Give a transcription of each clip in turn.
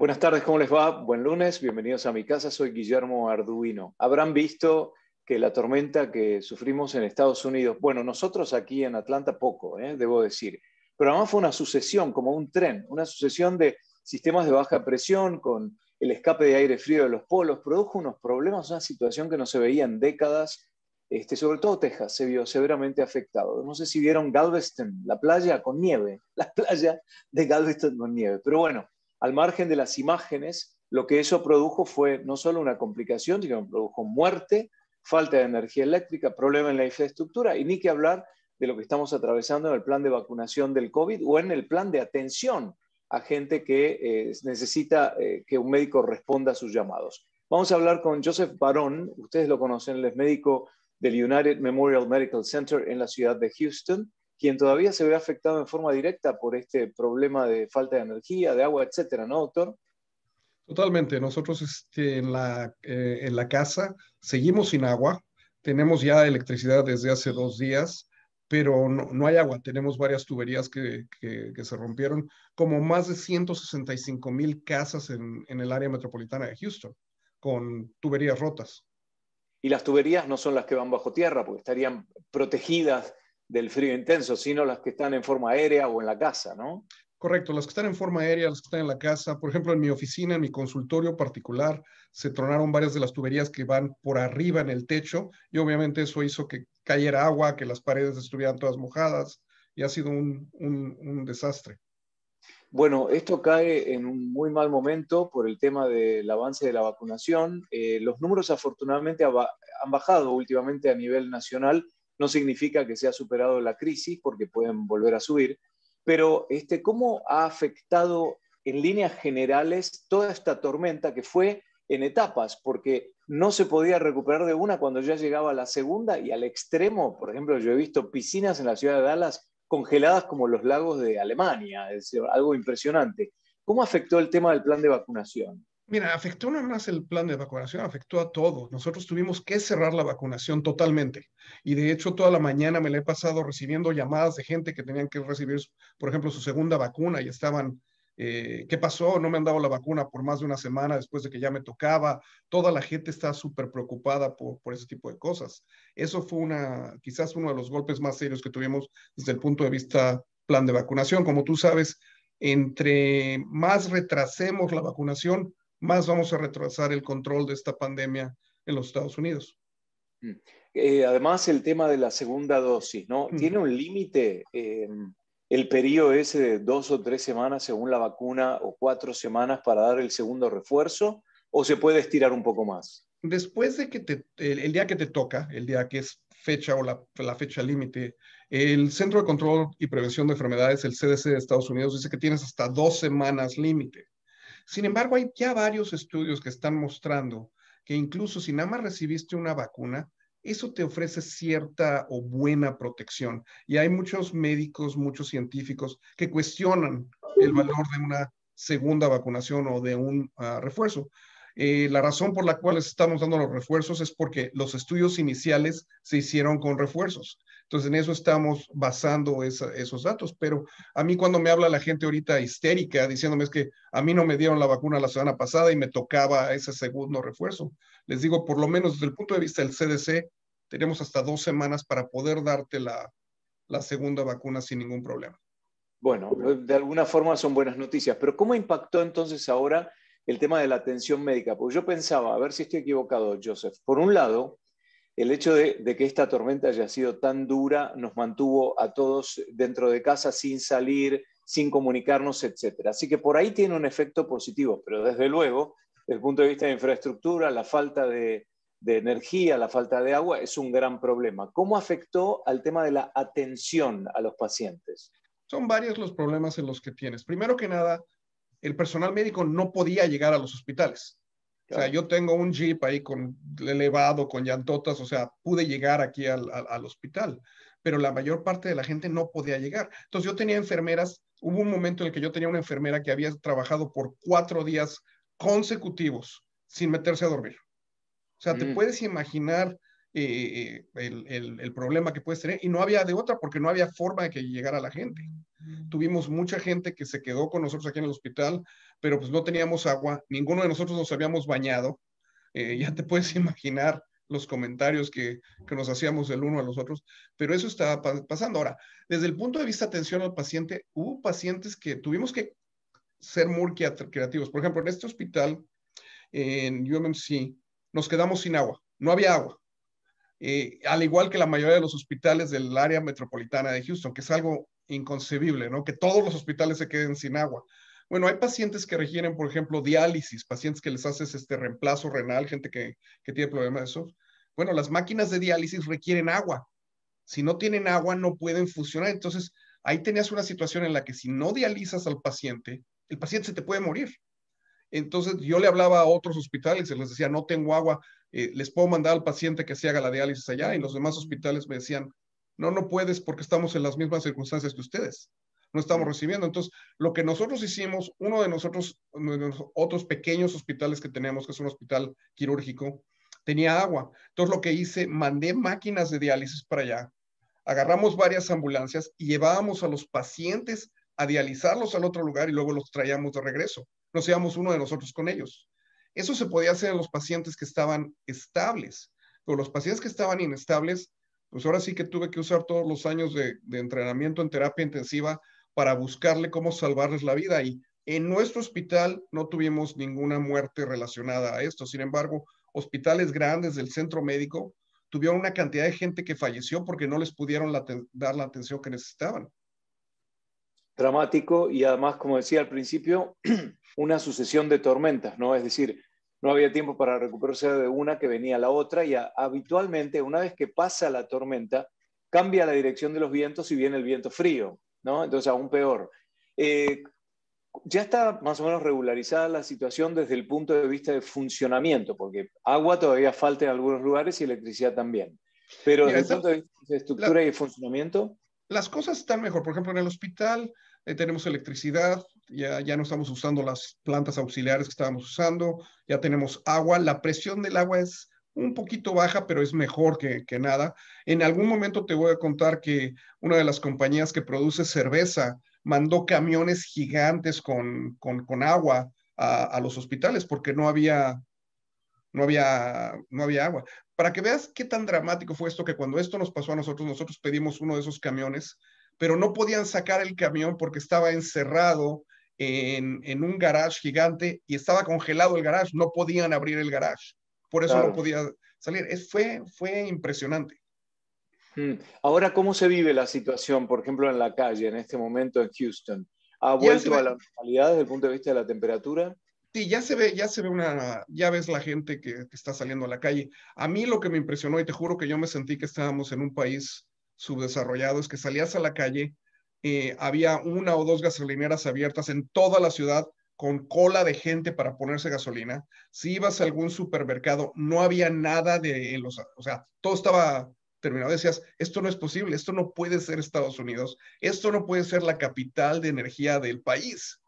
Buenas tardes, ¿cómo les va? Buen lunes, bienvenidos a mi casa, soy Guillermo Arduino. Habrán visto que la tormenta que sufrimos en Estados Unidos, bueno, nosotros aquí en Atlanta poco, ¿eh? debo decir, pero además fue una sucesión, como un tren, una sucesión de sistemas de baja presión con el escape de aire frío de los polos, produjo unos problemas, una situación que no se veía en décadas, este, sobre todo Texas se vio severamente afectado. No sé si vieron Galveston, la playa con nieve, la playa de Galveston con nieve, pero bueno, al margen de las imágenes, lo que eso produjo fue no solo una complicación, sino que produjo muerte, falta de energía eléctrica, problema en la infraestructura y ni que hablar de lo que estamos atravesando en el plan de vacunación del COVID o en el plan de atención a gente que eh, necesita eh, que un médico responda a sus llamados. Vamos a hablar con Joseph Barón, ustedes lo conocen, él es médico del United Memorial Medical Center en la ciudad de Houston quien todavía se ve afectado en forma directa por este problema de falta de energía, de agua, etcétera, ¿no, doctor? Totalmente. Nosotros este, en, la, eh, en la casa seguimos sin agua. Tenemos ya electricidad desde hace dos días, pero no, hay agua. Tenemos varias tuberías que, que, se rompieron, como más de 165 mil casas en, en el área metropolitana de Houston, con tuberías rotas. Y las tuberías no son las que van bajo tierra, porque estarían protegidas del frío intenso, sino las que están en forma aérea o en la casa, ¿no? Correcto, las que están en forma aérea, las que están en la casa, por ejemplo, en mi oficina, en mi consultorio particular, se tronaron varias de las tuberías que van por arriba en el techo y obviamente eso hizo que cayera agua, que las paredes estuvieran todas mojadas y ha sido un, desastre. Bueno, esto cae en un muy mal momento por el tema del avance de la vacunación. Eh, los números afortunadamente han bajado últimamente a nivel nacional, no significa que se ha superado la crisis porque pueden volver a subir, pero este, ¿cómo ha afectado en líneas generales toda esta tormenta que fue en etapas? Porque no se podía recuperar de una cuando ya llegaba la segunda y al extremo, por ejemplo, yo he visto piscinas en la ciudad de Dallas congeladas como los lagos de Alemania, es algo impresionante. ¿Cómo afectó el tema del plan de vacunación? Mira, afectó no más el plan de vacunación, afectó a todos. Nosotros tuvimos que cerrar la vacunación totalmente. Y de hecho, toda la mañana me la he pasado recibiendo llamadas de gente que tenían que recibir, por ejemplo, su segunda vacuna y estaban, eh, ¿qué pasó? No me han dado la vacuna por más de una semana después de que ya me tocaba. Toda la gente está súper preocupada por, por ese tipo de cosas. Eso fue una, quizás uno de los golpes más serios que tuvimos desde el punto de vista plan de vacunación. Como tú sabes, entre más retrasemos la vacunación, más vamos a retrasar el control de esta pandemia en los Estados Unidos. Mm. Eh, además, el tema de la segunda dosis, ¿no? Mm. ¿Tiene un límite em, el periodo ese de dos o tres semanas según la vacuna o cuatro semanas para dar el segundo refuerzo? ¿O se puede estirar un poco más? Después de que te, el, día que te toca, el día que es fecha o la, la fecha límite, el Centro de Control y Prevención de Enfermedades, el CDC de Estados Unidos, dice que tienes hasta dos semanas límite. Sin embargo, hay ya varios estudios que están mostrando que incluso si nada más recibiste una vacuna, eso te ofrece cierta o buena protección. Y hay muchos médicos, muchos científicos que cuestionan el valor de una segunda vacunación o de un ah, refuerzo. Eh, la razón por la cual estamos dando los refuerzos es porque los estudios iniciales se hicieron con refuerzos. Entonces, en eso estamos basando esos datos. Pero a mí cuando me habla la gente ahorita histérica diciéndome es que a mí no me dieron la vacuna la semana pasada y me tocaba ese segundo refuerzo, les digo, por lo menos desde el punto de vista del CDC, tenemos hasta dos semanas para poder darte la, la segunda vacuna sin ningún problema. Bueno, de alguna forma son buenas noticias, pero ¿cómo impactó entonces ahora el tema de la atención médica? Porque yo pensaba, a ver si estoy equivocado, Joseph, por un lado, el hecho de, que esta tormenta haya sido tan dura nos mantuvo a todos dentro de casa sin salir, sin comunicarnos, etc. Así que por ahí tiene un efecto positivo, pero desde luego, desde el punto de vista de infraestructura, la falta de energía, la falta de agua, es un gran problema. ¿Cómo afectó al tema de la atención a los pacientes? Son varios los problemas en los que tienes. Primero que nada, el personal médico no podía llegar a los hospitales. O sea, yo tengo un jeep ahí con elevado, con llantotas, o sea, pude llegar aquí al, hospital, pero la mayor parte de la gente no podía llegar. Entonces yo tenía enfermeras, hubo un momento en el que yo tenía una enfermera que había trabajado por cuatro días consecutivos sin meterse a dormir. O sea, te mm. puedes imaginar eh, eh, el, el, problema que puedes tener y no había de otra porque no había forma de que llegara la gente. Mm. Tuvimos mucha gente que se quedó con nosotros aquí en el hospital pero pues no teníamos agua, ninguno de nosotros nos habíamos bañado. Eh, ya te puedes imaginar los comentarios que, nos hacíamos el uno a los otros, pero eso estaba pasando. Ahora, desde el punto de vista atención al paciente, hubo pacientes que tuvimos que ser muy creativos. Por ejemplo, en este hospital, en UMMC, nos quedamos sin agua, no había agua. Eh, al igual que la mayoría de los hospitales del área metropolitana de Houston, que es algo inconcebible, ¿no? Que todos los hospitales se queden sin agua. Bueno, hay pacientes que requieren, por ejemplo, diálisis, pacientes que les haces este reemplazo renal, gente que, tiene problemas de eso. Bueno, las máquinas de diálisis requieren agua. Si no tienen agua, no pueden funcionar. Entonces, ahí tenías una situación en la que si no dializas al paciente, el paciente se te puede morir. Entonces yo le hablaba a otros hospitales y les decía, no tengo agua, eh, les puedo mandar al paciente que se haga la diálisis allá. Y los demás hospitales me decían, no, no puedes porque estamos en las mismas circunstancias que ustedes no estamos mm. recibiendo. Entonces, lo que nosotros hicimos, uno de nosotros, otros pequeños hospitales que tenemos, que es un hospital quirúrgico, tenía agua. Entonces, lo que hice, mandé máquinas de diálisis para allá, agarramos varias ambulancias y llevábamos a los pacientes a dializarlos al otro lugar y luego los traíamos de regreso. Nos íbamos uno de nosotros con ellos. Eso se podía hacer en los pacientes que estaban estables, pero los pacientes que estaban inestables, pues ahora sí que tuve que usar todos los años de, de entrenamiento en terapia intensiva para buscarle cómo salvarles la vida. Y en nuestro hospital no tuvimos ninguna muerte relacionada a esto. Sin embargo, hospitales grandes del centro médico tuvieron una cantidad de gente que falleció porque no les pudieron dar la atención que necesitaban. Dramático y además, como decía al principio, una sucesión de tormentas, ¿no? Es decir, no había tiempo para recuperarse de una que venía la otra y habitualmente una vez que pasa la tormenta, cambia la dirección de los vientos y viene el viento frío. Entonces, aún peor. Eh, ya está más o menos regularizada la situación desde el punto de vista de funcionamiento, porque agua todavía falta en algunos lugares y electricidad también. Pero desde el punto de vista de estructura y funcionamiento. Las cosas están mejor. Por ejemplo, en el hospital eh, tenemos electricidad, ya, ya no estamos usando las plantas auxiliares que estábamos usando, ya tenemos agua. La presión del agua es un poquito baja, pero es mejor que, nada. En algún momento te voy a contar que una de las compañías que produce cerveza mandó camiones gigantes con, con, agua a, los hospitales porque no había, no, había, no había agua. Para que veas qué tan dramático fue esto, que cuando esto nos pasó a nosotros, nosotros pedimos uno de esos camiones, pero no podían sacar el camión porque estaba encerrado en, en, un garaje gigante y estaba congelado el garaje. no podían abrir el garaje por eso no podía salir. fue, fue impresionante. Mm. Ahora, ¿cómo se vive la situación, por ejemplo, en la calle en este momento en Houston? ¿Ha vuelto a la normalidad desde el punto de vista de la temperatura? Sí, ya se ve, ya se ve una, ya ves la gente que, está saliendo a la calle. A mí lo que me impresionó, y te juro que yo me sentí que estábamos en un país subdesarrollado, es que salías a la calle, eh, había una o dos gasolineras abiertas en toda la ciudad, con cola de gente para ponerse gasolina. Si ibas a algún supermercado, no había nada de los, o sea, todo estaba terminado. Decías, esto no es posible, esto no puede ser Estados Unidos, esto no puede ser la capital de energía del país.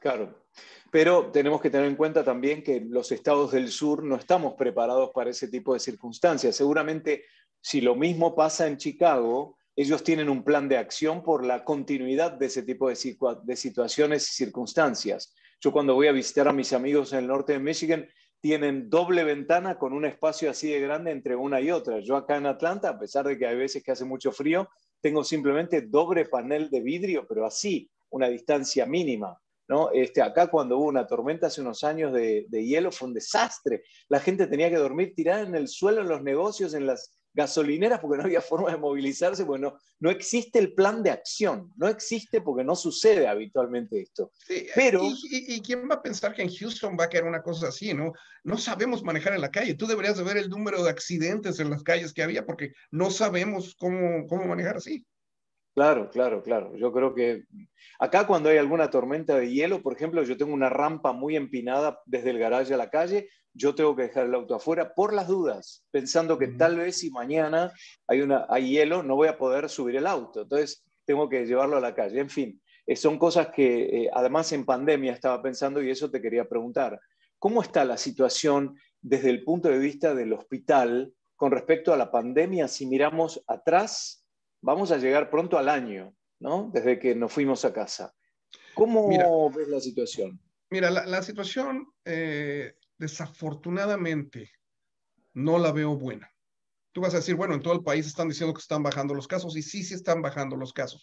Claro, pero tenemos que tener en cuenta también que los estados del sur no estamos preparados para ese tipo de circunstancias. Seguramente si lo mismo pasa en Chicago, ellos tienen un plan de acción por la continuidad de ese tipo de, situaciones y circunstancias. Yo cuando voy a visitar a mis amigos en el norte de Michigan, tienen doble ventana con un espacio así de grande entre una y otra. Yo acá en Atlanta, a pesar de que hay veces que hace mucho frío, tengo simplemente doble panel de vidrio, pero así, una distancia mínima. ¿no? Este, acá cuando hubo una tormenta hace unos años de, de hielo fue un desastre. La gente tenía que dormir tirada en el suelo en los negocios, en las, gasolineras porque no había forma de movilizarse, bueno no, existe el plan de acción, no existe porque no sucede habitualmente esto. Pero, y, quién va a pensar que en Houston va a quedar una cosa así, no? No sabemos manejar en la calle. Tú deberías de ver el número de accidentes en las calles que había porque no sabemos cómo, cómo manejar así. Claro, claro, claro. Yo creo que acá cuando hay alguna tormenta de hielo, por ejemplo, yo tengo una rampa muy empinada desde el garaje a la calle, yo tengo que dejar el auto afuera por las dudas, pensando que tal vez si mañana hay, una, hay hielo no voy a poder subir el auto, entonces tengo que llevarlo a la calle. En fin, eh, son cosas que eh, además en pandemia estaba pensando y eso te quería preguntar. ¿Cómo está la situación desde el punto de vista del hospital con respecto a la pandemia? Si miramos atrás, vamos a llegar pronto al año, ¿no? Desde que nos fuimos a casa. ¿Cómo ves la situación? Mira, la, situación eh, desafortunadamente, no la veo buena. Tú vas a decir, bueno, en todo el país están diciendo que están bajando los casos y sí, sí están bajando los casos.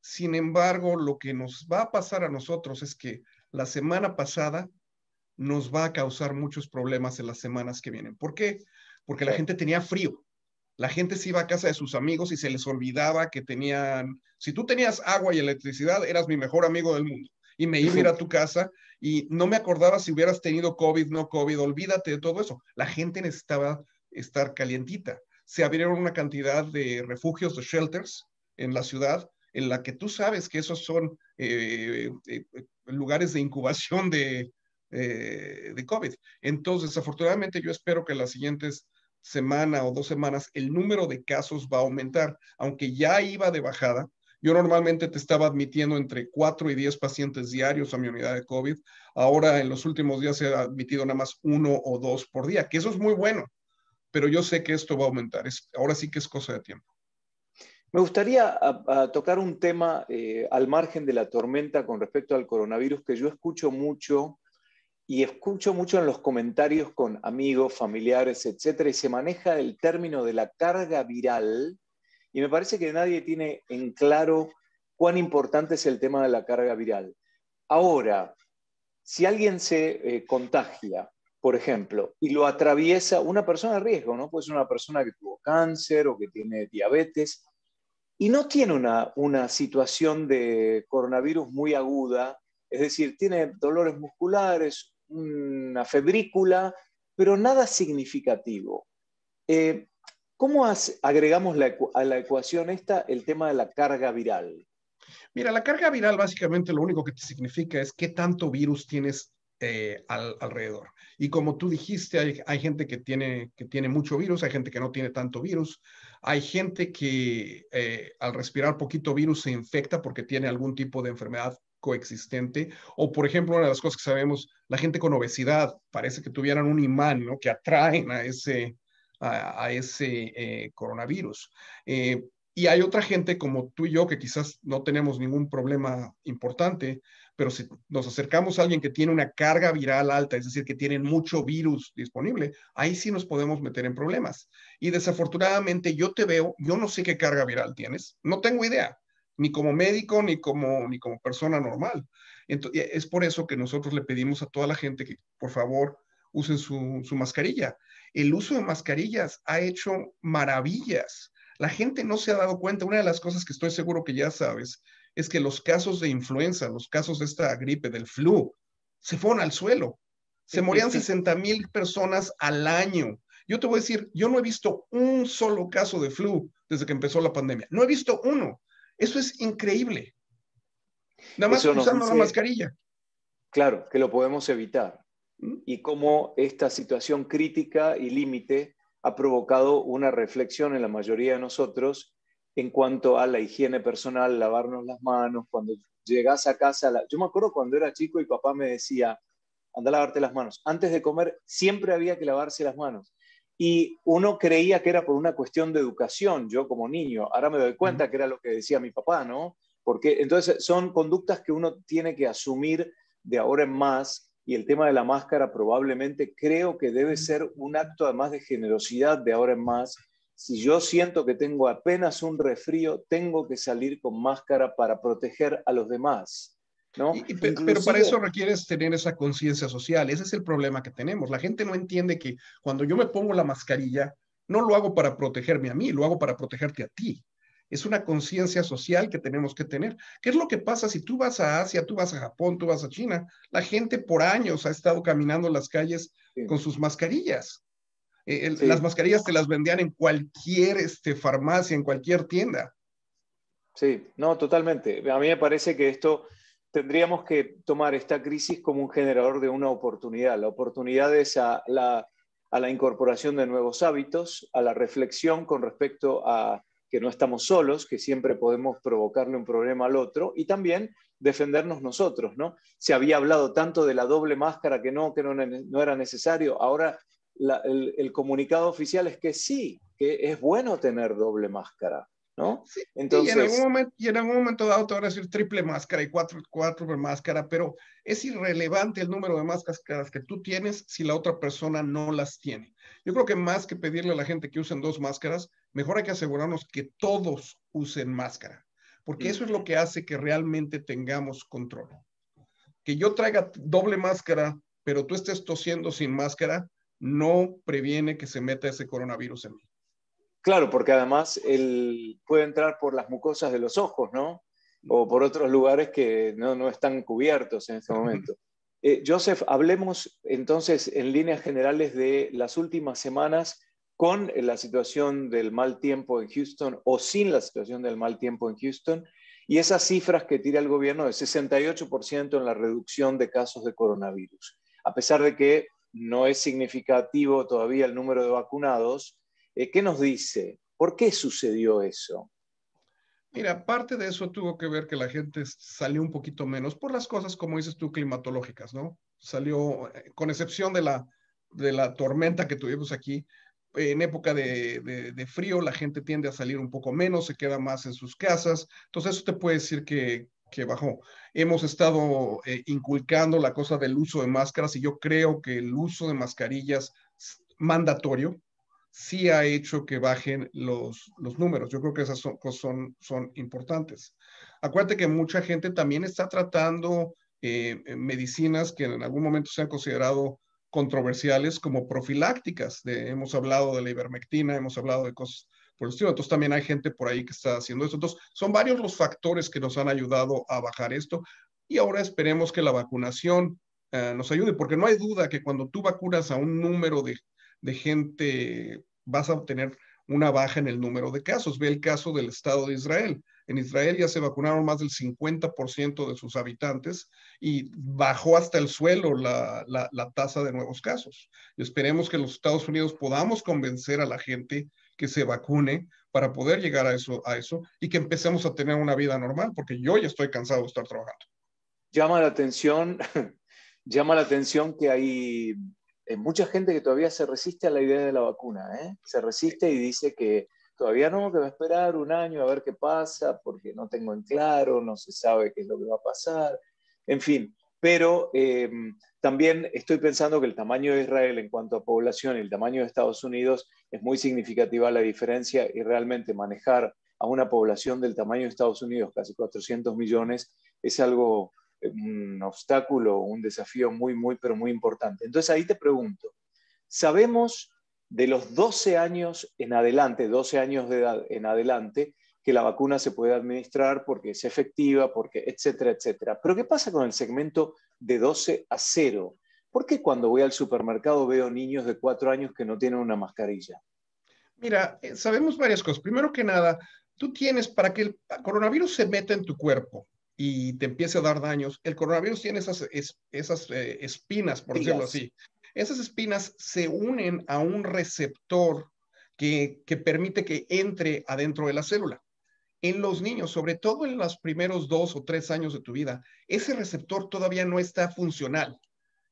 Sin embargo, lo que nos va a pasar a nosotros es que la semana pasada nos va a causar muchos problemas en las semanas que vienen. ¿Por qué? Porque la gente tenía frío. La gente se iba a casa de sus amigos y se les olvidaba que tenían, si tú tenías agua y electricidad, eras mi mejor amigo del mundo y me iba a ir a tu casa y no me acordaba si hubieras tenido COVID, no COVID, olvídate de todo eso. La gente necesitaba estar calientita. Se abrieron una cantidad de refugios, de shelters en la ciudad, en la que tú sabes que esos son eh, eh, lugares de incubación de, eh, de COVID. Entonces, afortunadamente, yo espero que las siguientes semana o dos semanas, el número de casos va a aumentar, aunque ya iba de bajada, yo normalmente te estaba admitiendo entre 4 y 10 pacientes diarios a mi unidad de COVID. Ahora en los últimos días he admitido nada más uno o dos por día, que eso es muy bueno, pero yo sé que esto va a aumentar. Es, ahora sí que es cosa de tiempo. Me gustaría tocar un tema eh, al margen de la tormenta con respecto al coronavirus que yo escucho mucho y escucho mucho en los comentarios con amigos, familiares, etcétera, y se maneja el término de la carga viral y me parece que nadie tiene en claro cuán importante es el tema de la carga viral. Ahora, si alguien se eh, contagia, por ejemplo, y lo atraviesa una persona de riesgo, ¿no? Puede ser una persona que tuvo cáncer o que tiene diabetes, y no tiene una, una situación de coronavirus muy aguda, es decir, tiene dolores musculares, una febrícula, pero nada significativo. Eh, ¿Cómo agregamos a la ecuación esta el tema de la carga viral? Mira, la carga viral básicamente lo único que te significa es qué tanto virus tienes eh, alrededor. Y como tú dijiste, hay, gente que tiene, mucho virus, hay gente que no tiene tanto virus, hay gente que eh, al respirar poquito virus se infecta porque tiene algún tipo de enfermedad coexistente. O, por ejemplo, una de las cosas que sabemos, la gente con obesidad parece que tuvieran un imán, Que atraen a ese, a, ese eh, coronavirus. Eh, y hay otra gente como tú y yo que quizás no tenemos ningún problema importante, pero si nos acercamos a alguien que tiene una carga viral alta, es decir, que tiene mucho virus disponible, ahí sí nos podemos meter en problemas. Y desafortunadamente yo te veo, yo no sé qué carga viral tienes, no tengo idea, ni como médico, ni como, ni como persona normal. Entonces, es por eso que nosotros le pedimos a toda la gente que por favor usen su, mascarilla. El uso de mascarillas ha hecho maravillas. La gente no se ha dado cuenta. Una de las cosas que estoy seguro que ya sabes es que los casos de influenza, los casos de esta gripe, del flu, se fueron al suelo. Se morían 60 mil personas al año. Yo te voy a decir, yo no he visto un solo caso de flu desde que empezó la pandemia. No he visto uno. Eso es increíble. Nada más usando la mascarilla. Claro, que lo podemos evitar. Mm. y cómo esta situación crítica y límite ha provocado una reflexión en la mayoría de nosotros en cuanto a la higiene personal, lavarnos las manos, cuando llegas a casa, yo me acuerdo cuando era chico y papá me decía, anda a lavarte las manos. Antes de comer siempre había que lavarse las manos. Y uno creía que era por una cuestión de educación, yo como niño, ahora me doy cuenta que era lo que decía mi papá, ¿no? Porque entonces son conductas que uno tiene que asumir de ahora en más y el tema de la máscara probablemente creo que debe ser un acto además de generosidad de ahora en más. Si yo siento que tengo apenas un resfrío, tengo que salir con máscara para proteger a los demás. ¿no? pero para eso requieres tener esa conciencia social. Ese es el problema que tenemos. La gente no entiende que cuando yo me pongo la mascarilla, no lo hago para protegerme a mí, lo hago para protegerte a ti. Es una conciencia social que tenemos que tener. ¿Qué es lo que pasa si tú vas a Asia, tú vas a Japón, tú vas a China? La gente por años ha estado caminando las calles con sus mascarillas. Eh, las mascarillas te las vendían en cualquier este, farmacia, en cualquier tienda. Sí, no, totalmente. A mí me parece que esto tendríamos que tomar esta crisis como un generador de una oportunidad. La oportunidad es a la incorporación de nuevos hábitos, a la reflexión con respecto a que no estamos solos, que siempre podemos provocarle un problema al otro y también defendernos nosotros, ¿no? Se había hablado tanto de la doble máscara que no, que no, era necesario. Ahora el comunicado oficial es que sí, que es bueno tener doble máscara. ¿no? Sí, Entonces, y en, algún momento, dado te van a decir triple máscara y cuatro, cuatro máscara, pero es irrelevante el número de máscaras que tú tienes si la otra persona no las tiene. Yo creo que más que pedirle a la gente que usen dos máscaras, mejor hay que asegurarnos que todos usen máscara, porque eso es lo que hace que realmente tengamos control. Que yo traiga doble máscara, pero tú estés tosiendo sin máscara, no previene que se meta ese coronavirus en mí. Claro, porque además él puede entrar por las mucosas de los ojos, ¿no? O por otros lugares que no, están cubiertos en este momento. Eh, Joseph, hablemos entonces en líneas generales de las últimas semanas con la situación del mal tiempo en Houston o sin la situación del mal tiempo en Houston y esas cifras que tira el gobierno de 68% en la reducción de casos de coronavirus. A pesar de que no es significativo todavía el número de vacunados, eh, ¿Qué nos dice? ¿Por qué sucedió eso? Mira, parte de eso tuvo que ver que la gente salió un poquito menos por las cosas, como dices tú, climatológicas, ¿no? Salió, eh, con excepción de la, de la tormenta que tuvimos aquí, en época de, de, frío la gente tiende a salir un poco menos, se queda más en sus casas. Entonces eso te puede decir que, que bajó. Hemos estado eh, inculcando la cosa del uso de máscaras y yo creo que el uso de mascarillas mandatorio sí ha hecho que bajen los, los números. Yo creo que esas son, pues, son, son importantes. Acuérdate que mucha gente también está tratando eh, medicinas que en algún momento se han considerado controversiales como profilácticas. hemos hablado de la ivermectina, hemos hablado de cosas por el estilo. Entonces también hay gente por ahí que está haciendo eso. Entonces son varios los factores que nos han ayudado a bajar esto y ahora esperemos que la vacunación eh, nos ayude, porque no hay duda que cuando tú vacunas a un número de, de gente, vas a obtener una baja en el número de casos. Ve el caso del Estado de Israel. En Israel ya se vacunaron más del 50% de sus habitantes y bajó hasta el suelo la, tasa de nuevos casos. esperemos que los Estados Unidos podamos convencer a la gente que se vacune para poder llegar a eso, a eso y que empecemos a tener una vida normal, porque yo ya estoy cansado de estar trabajando. Llama la atención, llama la atención que hay hay mucha gente que todavía se resiste a la idea de la vacuna, ¿eh? se resiste y dice que todavía no, que va a esperar un año a ver qué pasa, porque no tengo en claro, no se sabe qué es lo que va a pasar, en fin. Pero em, también estoy pensando que el tamaño de Israel en cuanto a población y el tamaño de Estados Unidos es muy significativa la diferencia y realmente manejar a una población del tamaño de Estados Unidos, casi 400 millones, es algo un obstáculo, un desafío muy, muy, pero muy importante. Entonces ahí te pregunto, sabemos de los 12 años en adelante, 12 años de edad en adelante, que la vacuna se puede administrar porque es efectiva, porque etcétera, etcétera. Pero ¿qué pasa con el segmento de 12 a 0? ¿Por qué cuando voy al supermercado veo niños de 4 años que no tienen una mascarilla? Mira, eh, sabemos varias cosas. Primero que nada, tú tienes para que el coronavirus se meta en tu cuerpo, y te empiece a dar daños. El coronavirus tiene esas, esas eh, espinas, por decirlo así. Esas espinas se unen a un receptor que, que permite que entre adentro de la célula. En los niños, sobre todo en los primeros dos o tres años de tu vida, ese receptor todavía no está funcional.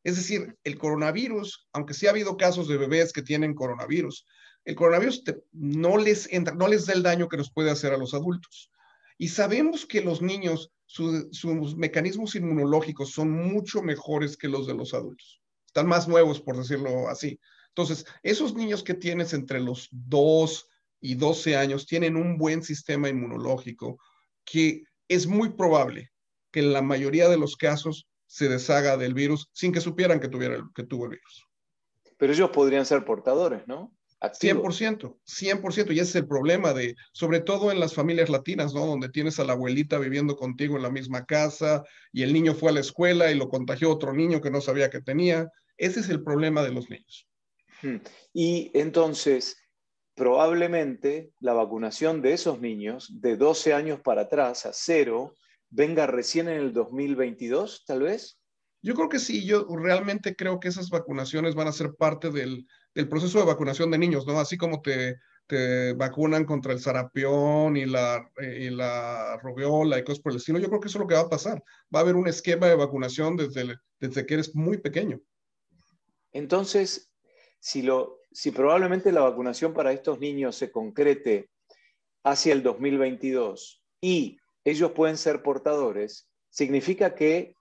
Es decir, el coronavirus, aunque sí ha habido casos de bebés que tienen coronavirus, el coronavirus no, les entra, no les da el daño que nos puede hacer a los adultos. Y sabemos que los niños, sus mecanismos inmunológicos son mucho mejores que los de los adultos. Están más nuevos, por decirlo así. Entonces, esos niños que tienes entre los 2 y 12 años tienen un buen sistema inmunológico que es muy probable que en la mayoría de los casos se deshaga del virus sin que supieran que, tuviera, que tuvo el virus. Pero ellos podrían ser portadores, ¿no? 100%, 100%, y ese es el problema de, sobre todo en las familias latinas, ¿no? Donde tienes a la abuelita viviendo contigo en la misma casa y el niño fue a la escuela y lo contagió otro niño que no sabía que tenía. Ese es el problema de los niños. Hmm. Y entonces, probablemente la vacunación de esos niños de 12 años para atrás a cero venga recién en el 2022, tal vez. Yo creo que sí, yo realmente creo que esas vacunaciones van a ser parte del, el proceso de vacunación de niños, ¿no? Así como te, vacunan contra el sarapión y la, eh, y la y cosas por el estilo, yo creo que eso es lo que va a pasar. Va a haber un esquema de vacunación desde, desde que eres muy pequeño. Entonces, si, lo, si probablemente la vacunación para estos niños se concrete hacia el 2022 y ellos pueden ser portadores, significa que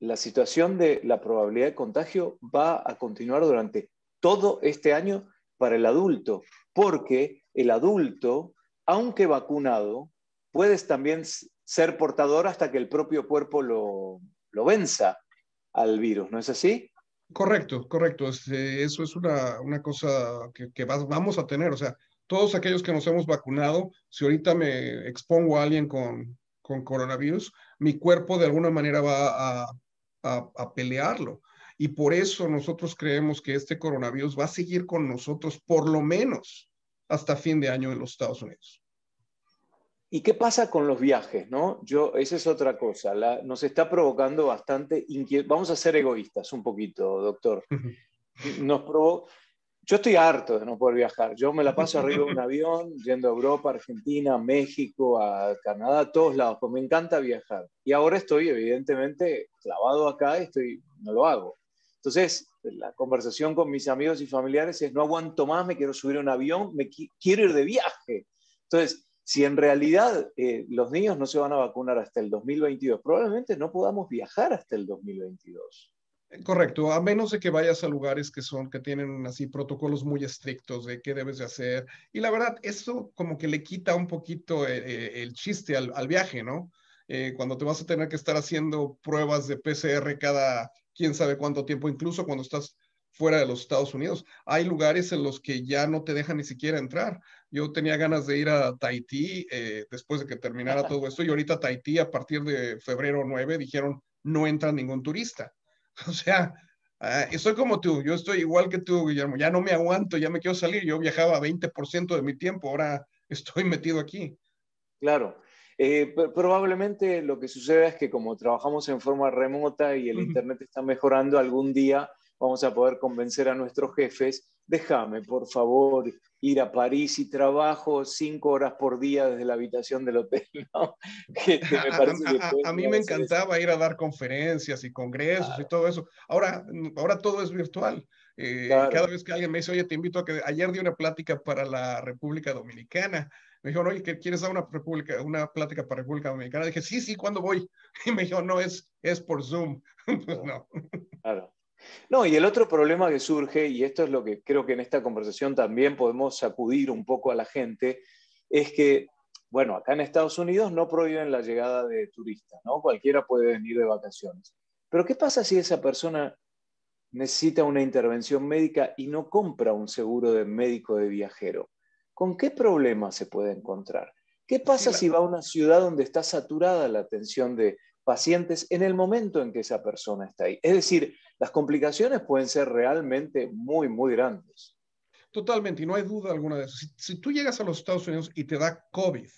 la situación de la probabilidad de contagio va a continuar durante todo este año para el adulto, porque el adulto, aunque vacunado, puedes también ser portador hasta que el propio cuerpo lo, venza al virus, ¿no es así? Correcto, correcto. Eh, eso es una, cosa que, vamos a tener. O sea, todos aquellos que nos hemos vacunado, si ahorita me expongo a alguien con, coronavirus, mi cuerpo de alguna manera va a pelearlo. Y por eso nosotros creemos que este coronavirus va a seguir con nosotros por lo menos hasta fin de año en los Estados Unidos. ¿Y qué pasa con los viajes? ¿no? Yo, esa es otra cosa. La, nos está provocando bastante inquietud. Vamos a ser egoístas un poquito, doctor. Nos provo Yo estoy harto de no poder viajar. Yo me la paso arriba de un avión, yendo a Europa, Argentina, México, a Canadá, a todos lados, pues me encanta viajar. Y ahora estoy, evidentemente, clavado acá, estoy, no lo hago. Entonces, la conversación con mis amigos y familiares es, no aguanto más, me quiero subir a un avión, me quiero ir de viaje. Entonces, si en realidad eh, los niños no se van a vacunar hasta el 2022, probablemente no podamos viajar hasta el 2022. Correcto, a menos de que vayas a lugares que son, que tienen así protocolos muy estrictos de qué debes de hacer. Y la verdad, eso como que le quita un poquito eh, eh, el, chiste al, viaje, ¿no? cuando te vas a tener que estar haciendo pruebas de PCR cada quién sabe cuánto tiempo, incluso cuando estás fuera de los Estados Unidos. Hay lugares en los que ya no te dejan ni siquiera entrar. Yo tenía ganas de ir a Tahití eh, después de que terminara todo esto y ahorita Tahití a partir de febrero 9 dijeron no entra ningún turista. O sea, estoy ah, como tú, yo estoy igual que tú, Guillermo, ya no me aguanto, ya me quiero salir. Yo viajaba 20% de mi tiempo, ahora estoy metido aquí. Claro, eh, probablemente lo que suceda es que como trabajamos en forma remota y el Internet está mejorando, algún día vamos a poder convencer a nuestros jefes, déjame por favor ir a París y trabajo cinco horas por día desde la habitación del hotel. a, mí me encantaba ir a dar conferencias y congresos y todo eso. Ahora, ahora todo es virtual. Eh, cada vez que alguien me dice, oye, te invito a que ayer di una plática para la República Dominicana me dijo, oye, ¿quieres dar una, plática para República Dominicana? Dije, sí, sí, ¿cuándo voy? Y me dijo, no, es, es por Zoom. Pues no. Claro. No, y el otro problema que surge, y esto es lo que creo que en esta conversación también podemos sacudir un poco a la gente, es que, bueno, acá en Estados Unidos no prohíben la llegada de turistas, ¿no? Cualquiera puede venir de vacaciones. Pero ¿qué pasa si esa persona necesita una intervención médica y no compra un seguro de médico de viajero? ¿Con qué problema se puede encontrar? ¿Qué pasa si va a una ciudad donde está saturada la atención de pacientes en el momento en que esa persona está ahí? Es decir, las complicaciones pueden ser realmente muy, muy grandes. Totalmente, y no hay duda alguna de eso. Si, si tú llegas a los Estados Unidos y te da COVID,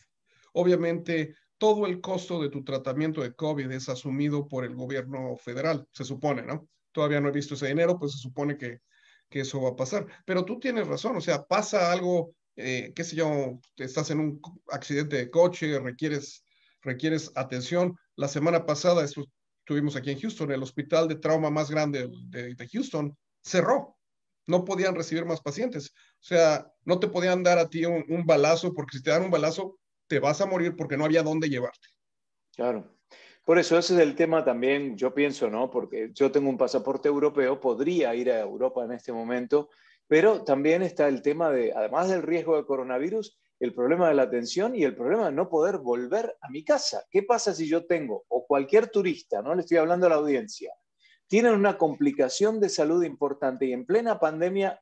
obviamente todo el costo de tu tratamiento de COVID es asumido por el gobierno federal, se supone, ¿no? Todavía no he visto ese dinero, pues se supone que, que eso va a pasar. Pero tú tienes razón, o sea, pasa algo eh, qué sé yo, estás en un accidente de coche, requieres, atención. La semana pasada estuvimos aquí en Houston, el hospital de trauma más grande de, Houston cerró. No podían recibir más pacientes. O sea, no te podían dar a ti un, un balazo, porque si te dan un balazo, te vas a morir porque no había dónde llevarte. Claro. Por eso ese es el tema también, yo pienso, ¿no? Porque yo tengo un pasaporte europeo, podría ir a Europa en este momento, pero también está el tema de, además del riesgo de coronavirus, el problema de la atención y el problema de no poder volver a mi casa. ¿Qué pasa si yo tengo, o cualquier turista, no le estoy hablando a la audiencia, tienen una complicación de salud importante y en plena pandemia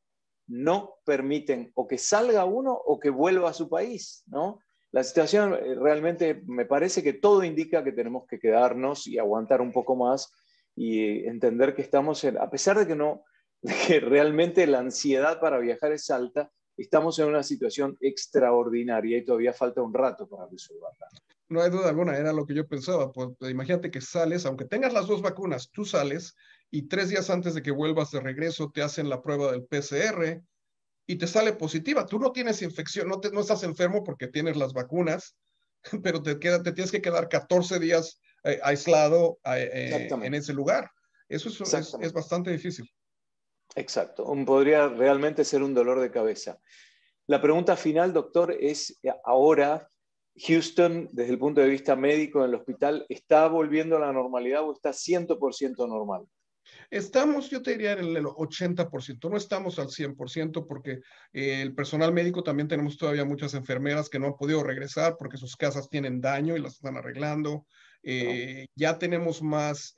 no permiten o que salga uno o que vuelva a su país, ¿no? La situación eh, realmente me parece que todo indica que tenemos que quedarnos y aguantar un poco más y eh, entender que estamos, en, a pesar de que no, que realmente la ansiedad para viajar es alta, estamos en una situación extraordinaria y todavía falta un rato para resolverla. No hay duda alguna, era lo que yo pensaba. Pues, imagínate que sales, aunque tengas las dos vacunas, tú sales y tres días antes de que vuelvas de regreso te hacen la prueba del PCR y te sale positiva. Tú no tienes infección, no, estás enfermo porque tienes las vacunas, pero te, queda, te tienes que quedar 14 días eh, aislado eh, eh, en ese lugar. Eso es bastante difícil. Exacto, podría realmente ser un dolor de cabeza. La pregunta final, doctor, es eh, ahora, Houston, desde el punto de vista médico en el hospital, ¿está volviendo a la normalidad o está 100% normal? Estamos, yo te diría, en el 80%, no estamos al 100% porque eh, el personal médico también tenemos todavía muchas enfermeras que no han podido regresar porque sus casas tienen daño y las están arreglando. Eh, ya tenemos más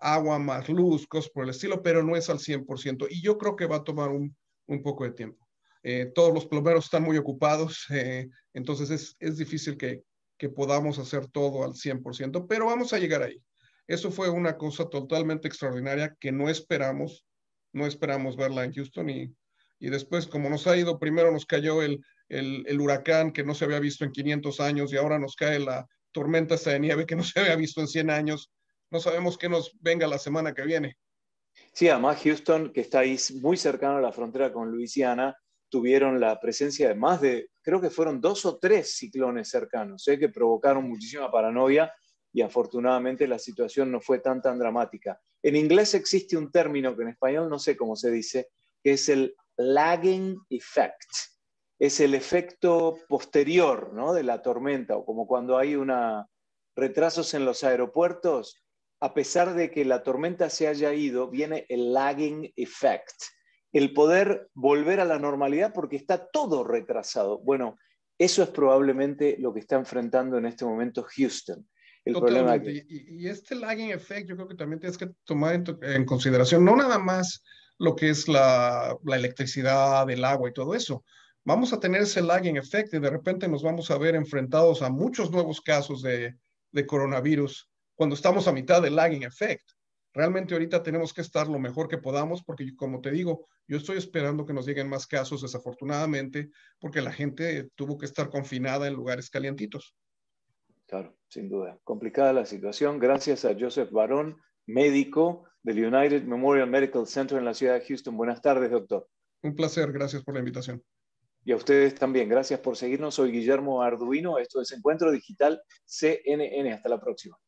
agua, más luz, cosas por el estilo, pero no es al 100%. Y yo creo que va a tomar un, un poco de tiempo. Eh, todos los plomeros están muy ocupados, eh, entonces es, es difícil que, que, podamos hacer todo al 100%, pero vamos a llegar ahí. Eso fue una cosa totalmente extraordinaria que no esperamos, no esperamos verla en Houston y, y después como nos ha ido, primero nos cayó el, el, el huracán que no se había visto en 500 años y ahora nos cae la tormenta esta de nieve que no se había visto en 100 años no sabemos qué nos venga la semana que viene. Sí, además Houston, que está ahí muy cercano a la frontera con Luisiana, tuvieron la presencia de más de, creo que fueron dos o tres ciclones cercanos, ¿eh? que provocaron muchísima paranoia y afortunadamente la situación no fue tan tan dramática. En inglés existe un término que en español no sé cómo se dice, que es el lagging effect. Es el efecto posterior ¿no? de la tormenta, o como cuando hay una, retrasos en los aeropuertos, a pesar de que la tormenta se haya ido, viene el lagging effect, el poder volver a la normalidad porque está todo retrasado. Bueno, eso es probablemente lo que está enfrentando en este momento Houston. El problema y, este lagging effect yo creo que también tienes que tomar en, consideración, no nada más lo que es la, electricidad, el agua y todo eso. Vamos a tener ese lagging effect y de repente nos vamos a ver enfrentados a muchos nuevos casos de coronavirus cuando estamos a mitad del lagging effect. Realmente ahorita tenemos que estar lo mejor que podamos porque, como te digo, yo estoy esperando que nos lleguen más casos, desafortunadamente, porque la gente tuvo que estar confinada en lugares calientitos. Claro, sin duda. Complicada la situación. Gracias a Joseph Barón, médico del United Memorial Medical Center en la ciudad de Houston. Buenas tardes, doctor. Un placer, gracias por la invitación. Y a ustedes también, gracias por seguirnos. Soy Guillermo Arduino, esto es Encuentro Digital CNN. Hasta la próxima.